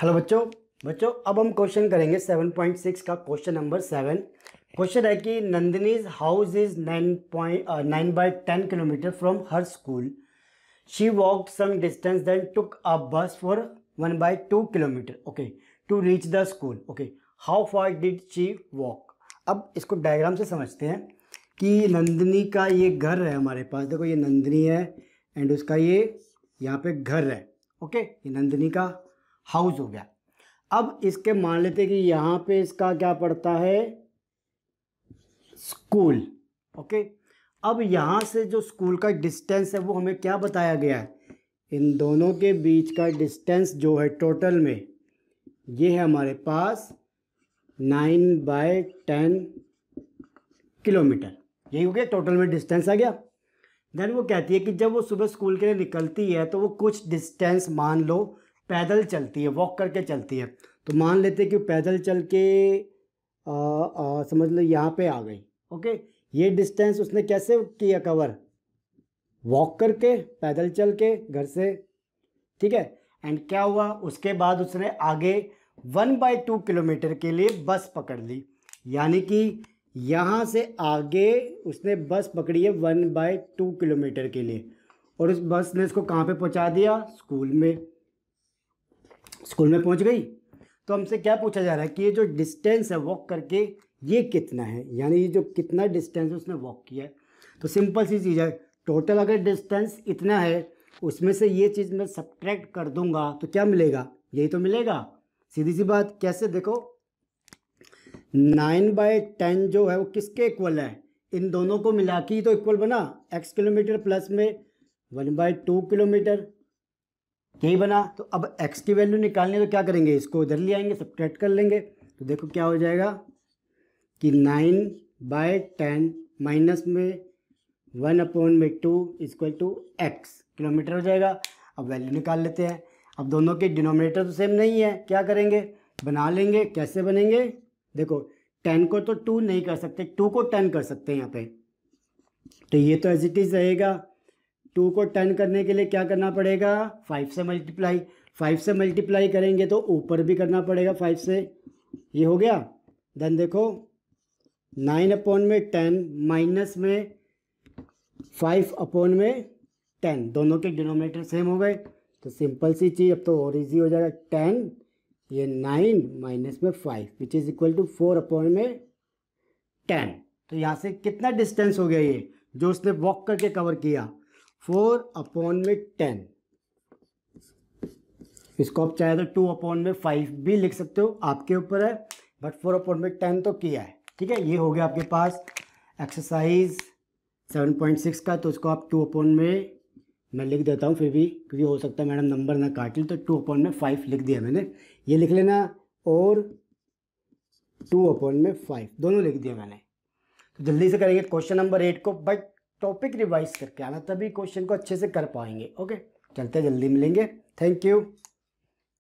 hello बच्चों बच्चों अब हम क्वेश्चन करेंगे 7.6 का क्वेश्चन नंबर सेवन क्वेश्चन है कि Nandini's house is nine point nine by ten kilometre from her school she walk some distance then took a bus for one by two kilometre okay to reach the school okay how far did she walk अब इसको diagram से समझते हैं कि नंदिनी का ये घर है हमारे पास देखो ये नंदिनी है एंड उसका ये यहाँ पे घर है ओके ये नंदिनी का हाउस हो गया अब इसके मान लेते कि यहाँ पे इसका क्या पड़ता है स्कूल ओके अब यहाँ से जो स्कूल का डिस्टेंस है वो हमें क्या बताया गया है इन दोनों के बीच का डिस्टेंस जो है टोटल में ये है हमारे पास नाइन बाय टेन किलोमीटर यही हो गया टोटल में डिस्टेंस आ गया देन वो कहती है कि जब वो सुबह स्कूल के लिए निकलती है तो वो कुछ डिस्टेंस मान लो पैदल चलती है वॉक करके चलती है तो मान लेते कि पैदल चल के आ, आ, समझ लो यहाँ पे आ गई ओके ये डिस्टेंस उसने कैसे किया कवर वॉक करके पैदल चल के घर से ठीक है एंड क्या हुआ उसके बाद उसने आगे वन बाई टू किलोमीटर के लिए बस पकड़ ली यानी कि यहाँ से आगे उसने बस पकड़ी है वन बाई टू किलोमीटर के लिए और उस बस ने इसको कहाँ पे पहुँचा दिया स्कूल में स्कूल में पहुंच गई तो हमसे क्या पूछा जा रहा है कि ये जो डिस्टेंस है वॉक करके ये कितना है यानी ये जो कितना डिस्टेंस उसने वॉक किया है तो सिंपल सी चीज़ है टोटल अगर डिस्टेंस इतना है उसमें से ये चीज़ मैं सब्ट्रैक्ट कर दूंगा तो क्या मिलेगा यही तो मिलेगा सीधी सी बात कैसे देखो नाइन बाय टेन जो है वो किसके इक्वल है इन दोनों को मिला के ही तो इक्वल बना एक्स किलोमीटर प्लस में वन बाय टू किलोमीटर यही बना तो अब एक्स की वैल्यू निकालने तो क्या करेंगे इसको उधर ले आएंगे ट्रैक्ट कर लेंगे तो देखो क्या हो जाएगा कि नाइन बाय टेन माइनस में वन अपॉन में two equal to X kilometre हो जाएगा अब वैल्यू निकाल लेते हैं अब दोनों के डिनोमिनेटर तो सेम नहीं है क्या करेंगे बना लेंगे कैसे बनेंगे देखो टेन को तो टू नहीं कर सकते टू को टेन कर सकते हैं यहाँ पे तो ये तो एज इट इज़ रहेगा टू को टेन करने के लिए क्या करना पड़ेगा फाइव से मल्टीप्लाई फाइव से मल्टीप्लाई करेंगे तो ऊपर भी करना पड़ेगा फाइव से ये हो गया देन देखो नाइन अपॉन में टेन माइनस में फाइव अपॉन में टेन दोनों के डिनोमिनेटर सेम हो गए तो सिंपल सी चीज़ अब तो और इजी हो जाएगा टेन ये नाइन माइनस में five which is equal to four upon में टेन तो यहाँ से कितना डिस्टेंस हो गया ये जो उसने वॉक करके कवर किया फोर अपॉन में टेन इसको आप चाहे तो टू अपॉन में फाइव भी लिख सकते हो आपके ऊपर है बट फोर अपॉन में टेन तो किया है ठीक है ये हो गया आपके पास एक्सरसाइज सेवन पॉइंट सिक्स का तो इसको आप टू अपॉन में मैं लिख देता हूँ फिर भी क्योंकि हो सकता है मैडम नंबर ना काट ली तो टू अपॉन में फाइव लिख दिया मैंने ये लिख लेना और टू अपॉन में फाइव दोनों लिख दिया मैंने तो जल्दी से करेंगे क्वेश्चन नंबर एट को बट टॉपिक रिवाइज करके आना तभी क्वेश्चन को अच्छे से कर पाएंगे ओके चलते जल्दी मिलेंगे थैंक यू